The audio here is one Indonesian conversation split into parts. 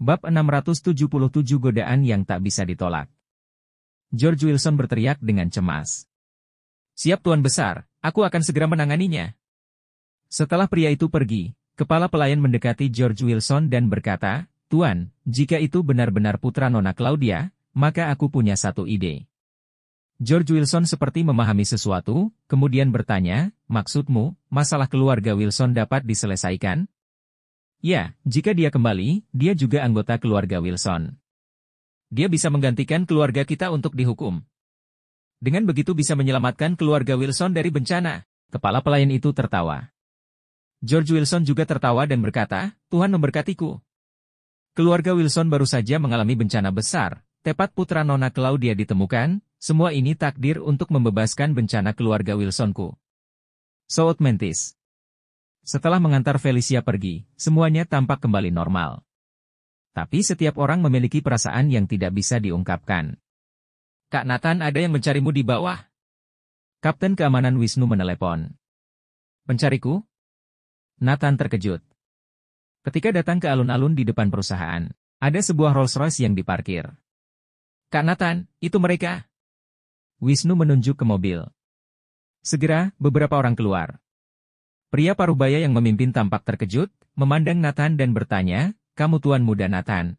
Bab 677 Godaan yang tak bisa ditolak. George Wilson berteriak dengan cemas. Siap Tuan Besar, aku akan segera menanganinya. Setelah pria itu pergi, kepala pelayan mendekati George Wilson dan berkata, Tuan, jika itu benar-benar putra Nona Claudia, maka aku punya satu ide. George Wilson seperti memahami sesuatu, kemudian bertanya, maksudmu, masalah keluarga Wilson dapat diselesaikan? Ya, jika dia kembali, dia juga anggota keluarga Wilson. Dia bisa menggantikan keluarga kita untuk dihukum. Dengan begitu bisa menyelamatkan keluarga Wilson dari bencana. Kepala pelayan itu tertawa. George Wilson juga tertawa dan berkata, Tuhan memberkatiku. Keluarga Wilson baru saja mengalami bencana besar. Tepat putra Nona Claudia ditemukan, semua ini takdir untuk membebaskan bencana keluarga Wilsonku. Soot Mentis setelah mengantar Felicia pergi, semuanya tampak kembali normal. Tapi setiap orang memiliki perasaan yang tidak bisa diungkapkan. Kak Nathan ada yang mencarimu di bawah. Kapten Keamanan Wisnu menelepon. Pencariku? Nathan terkejut. Ketika datang ke alun-alun di depan perusahaan, ada sebuah Rolls-Royce yang diparkir. Kak Nathan, itu mereka. Wisnu menunjuk ke mobil. Segera, beberapa orang keluar, Pria Parubaya yang memimpin tampak terkejut, memandang Nathan dan bertanya, kamu tuan muda Nathan?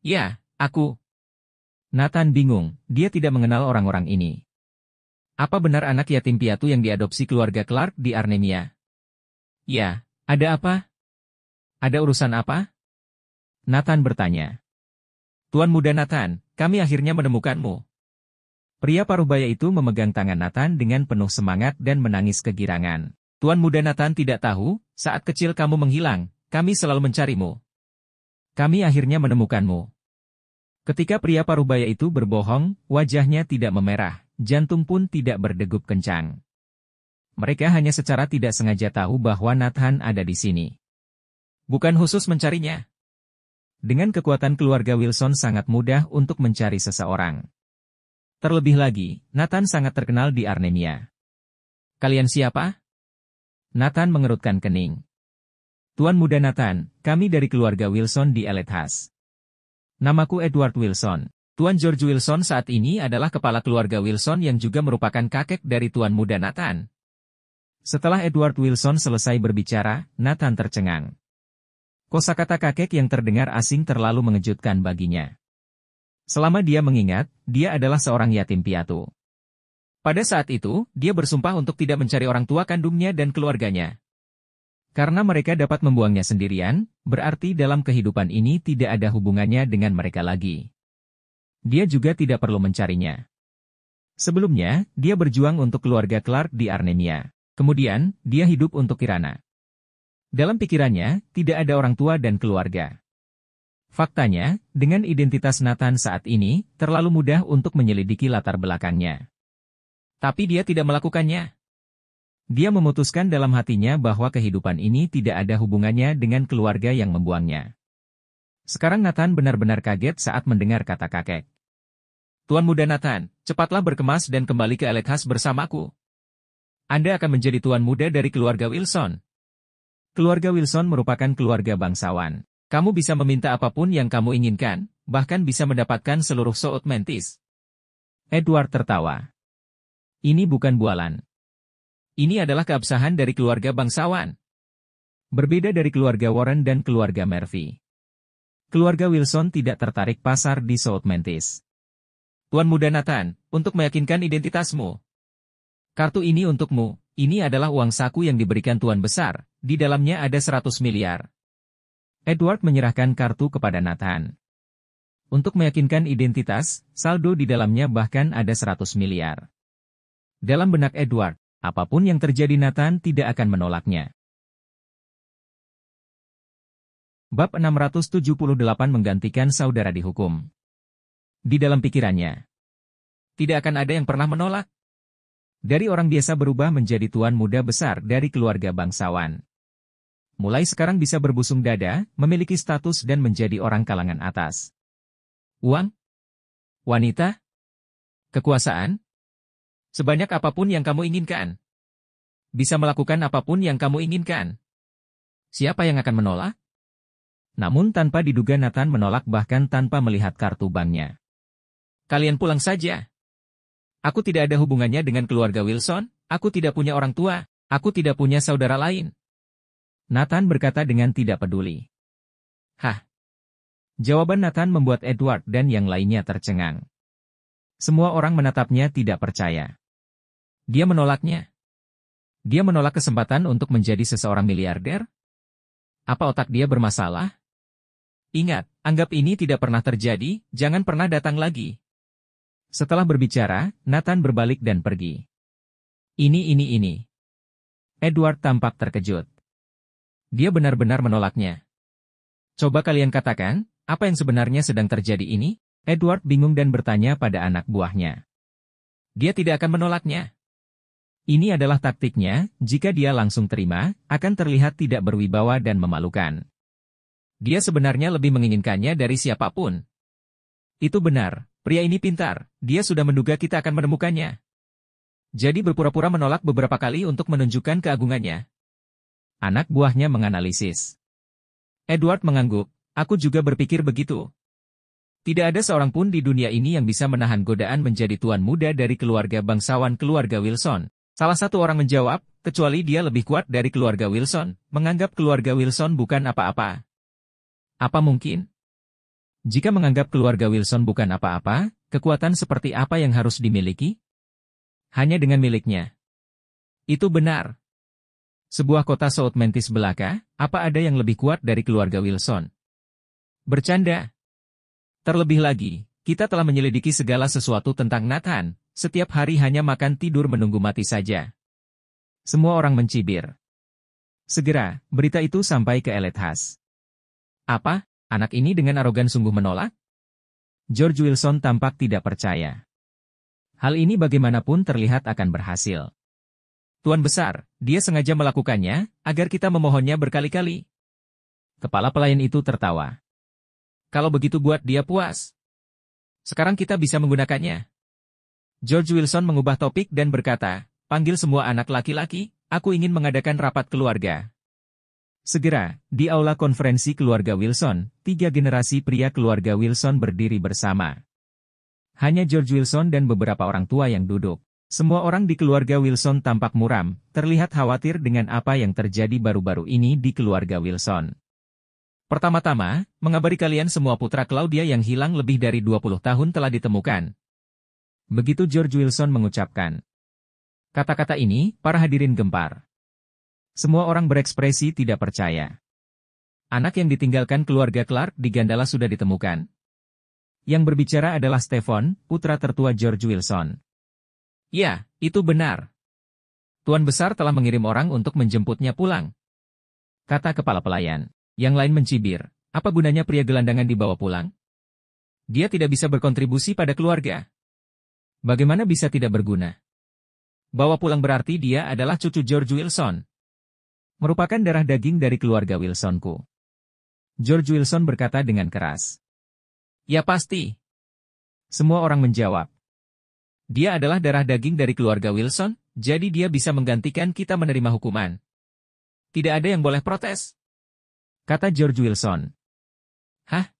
Ya, aku. Nathan bingung, dia tidak mengenal orang-orang ini. Apa benar anak yatim piatu yang diadopsi keluarga Clark di Arnemia? Ya, ada apa? Ada urusan apa? Nathan bertanya. Tuan muda Nathan, kami akhirnya menemukanmu. Pria Parubaya itu memegang tangan Nathan dengan penuh semangat dan menangis kegirangan. Tuan Muda Nathan tidak tahu, saat kecil kamu menghilang, kami selalu mencarimu. Kami akhirnya menemukanmu. Ketika pria parubaya itu berbohong, wajahnya tidak memerah, jantung pun tidak berdegup kencang. Mereka hanya secara tidak sengaja tahu bahwa Nathan ada di sini. Bukan khusus mencarinya. Dengan kekuatan keluarga Wilson sangat mudah untuk mencari seseorang. Terlebih lagi, Nathan sangat terkenal di Armenia. Kalian siapa? Nathan mengerutkan kening. Tuan muda Nathan, kami dari keluarga Wilson di Elethas. Namaku Edward Wilson. Tuan George Wilson saat ini adalah kepala keluarga Wilson yang juga merupakan kakek dari Tuan Muda Nathan. Setelah Edward Wilson selesai berbicara, Nathan tercengang. Kosakata kakek yang terdengar asing terlalu mengejutkan baginya. Selama dia mengingat, dia adalah seorang yatim piatu. Pada saat itu, dia bersumpah untuk tidak mencari orang tua kandungnya dan keluarganya. Karena mereka dapat membuangnya sendirian, berarti dalam kehidupan ini tidak ada hubungannya dengan mereka lagi. Dia juga tidak perlu mencarinya. Sebelumnya, dia berjuang untuk keluarga Clark di Armenia. Kemudian, dia hidup untuk Kirana. Dalam pikirannya, tidak ada orang tua dan keluarga. Faktanya, dengan identitas Nathan saat ini, terlalu mudah untuk menyelidiki latar belakangnya. Tapi dia tidak melakukannya. Dia memutuskan dalam hatinya bahwa kehidupan ini tidak ada hubungannya dengan keluarga yang membuangnya. Sekarang Nathan benar-benar kaget saat mendengar kata kakek. Tuan muda Nathan, cepatlah berkemas dan kembali ke Elekhas bersamaku. Anda akan menjadi tuan muda dari keluarga Wilson. Keluarga Wilson merupakan keluarga bangsawan. Kamu bisa meminta apapun yang kamu inginkan, bahkan bisa mendapatkan seluruh soot mentis. Edward tertawa. Ini bukan bualan. Ini adalah keabsahan dari keluarga bangsawan. Berbeda dari keluarga Warren dan keluarga Murphy. Keluarga Wilson tidak tertarik pasar di South Mantis. Tuan muda Nathan, untuk meyakinkan identitasmu. Kartu ini untukmu, ini adalah uang saku yang diberikan Tuan Besar, di dalamnya ada 100 miliar. Edward menyerahkan kartu kepada Nathan. Untuk meyakinkan identitas, saldo di dalamnya bahkan ada 100 miliar. Dalam benak Edward, apapun yang terjadi Nathan tidak akan menolaknya. Bab 678 menggantikan saudara dihukum. Di dalam pikirannya, tidak akan ada yang pernah menolak. Dari orang biasa berubah menjadi tuan muda besar dari keluarga bangsawan. Mulai sekarang bisa berbusung dada, memiliki status dan menjadi orang kalangan atas. Uang? Wanita? Kekuasaan? Sebanyak apapun yang kamu inginkan. Bisa melakukan apapun yang kamu inginkan. Siapa yang akan menolak? Namun tanpa diduga Nathan menolak bahkan tanpa melihat kartu banknya. Kalian pulang saja. Aku tidak ada hubungannya dengan keluarga Wilson, aku tidak punya orang tua, aku tidak punya saudara lain. Nathan berkata dengan tidak peduli. Hah, Jawaban Nathan membuat Edward dan yang lainnya tercengang. Semua orang menatapnya tidak percaya. Dia menolaknya. Dia menolak kesempatan untuk menjadi seseorang miliarder? Apa otak dia bermasalah? Ingat, anggap ini tidak pernah terjadi, jangan pernah datang lagi. Setelah berbicara, Nathan berbalik dan pergi. Ini ini ini. Edward tampak terkejut. Dia benar-benar menolaknya. Coba kalian katakan, apa yang sebenarnya sedang terjadi ini? Edward bingung dan bertanya pada anak buahnya. Dia tidak akan menolaknya. Ini adalah taktiknya, jika dia langsung terima, akan terlihat tidak berwibawa dan memalukan. Dia sebenarnya lebih menginginkannya dari siapapun. Itu benar, pria ini pintar, dia sudah menduga kita akan menemukannya. Jadi berpura-pura menolak beberapa kali untuk menunjukkan keagungannya. Anak buahnya menganalisis. Edward mengangguk, aku juga berpikir begitu. Tidak ada seorang pun di dunia ini yang bisa menahan godaan menjadi tuan muda dari keluarga bangsawan keluarga Wilson. Salah satu orang menjawab, kecuali dia lebih kuat dari keluarga Wilson, menganggap keluarga Wilson bukan apa-apa. Apa mungkin? Jika menganggap keluarga Wilson bukan apa-apa, kekuatan seperti apa yang harus dimiliki? Hanya dengan miliknya. Itu benar. Sebuah kota South Mantis belaka, apa ada yang lebih kuat dari keluarga Wilson? Bercanda. Terlebih lagi, kita telah menyelidiki segala sesuatu tentang Nathan, setiap hari hanya makan tidur menunggu mati saja. Semua orang mencibir. Segera, berita itu sampai ke khas. Apa? Anak ini dengan arogan sungguh menolak? George Wilson tampak tidak percaya. Hal ini bagaimanapun terlihat akan berhasil. Tuan Besar, dia sengaja melakukannya, agar kita memohonnya berkali-kali. Kepala pelayan itu tertawa. Kalau begitu buat dia puas. Sekarang kita bisa menggunakannya. George Wilson mengubah topik dan berkata, panggil semua anak laki-laki, aku ingin mengadakan rapat keluarga. Segera, di aula konferensi keluarga Wilson, tiga generasi pria keluarga Wilson berdiri bersama. Hanya George Wilson dan beberapa orang tua yang duduk. Semua orang di keluarga Wilson tampak muram, terlihat khawatir dengan apa yang terjadi baru-baru ini di keluarga Wilson. Pertama-tama, mengabari kalian semua putra Claudia yang hilang lebih dari 20 tahun telah ditemukan, Begitu George Wilson mengucapkan. Kata-kata ini, para hadirin gempar. Semua orang berekspresi tidak percaya. Anak yang ditinggalkan keluarga Clark di Gandala sudah ditemukan. Yang berbicara adalah Stefan, putra tertua George Wilson. Ya, itu benar. Tuan Besar telah mengirim orang untuk menjemputnya pulang. Kata kepala pelayan. Yang lain mencibir, apa gunanya pria gelandangan dibawa pulang? Dia tidak bisa berkontribusi pada keluarga. Bagaimana bisa tidak berguna? Bawa pulang berarti dia adalah cucu George Wilson. Merupakan darah daging dari keluarga Wilsonku. George Wilson berkata dengan keras. Ya pasti. Semua orang menjawab. Dia adalah darah daging dari keluarga Wilson, jadi dia bisa menggantikan kita menerima hukuman. Tidak ada yang boleh protes. Kata George Wilson. Hah?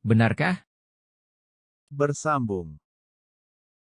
Benarkah? Bersambung.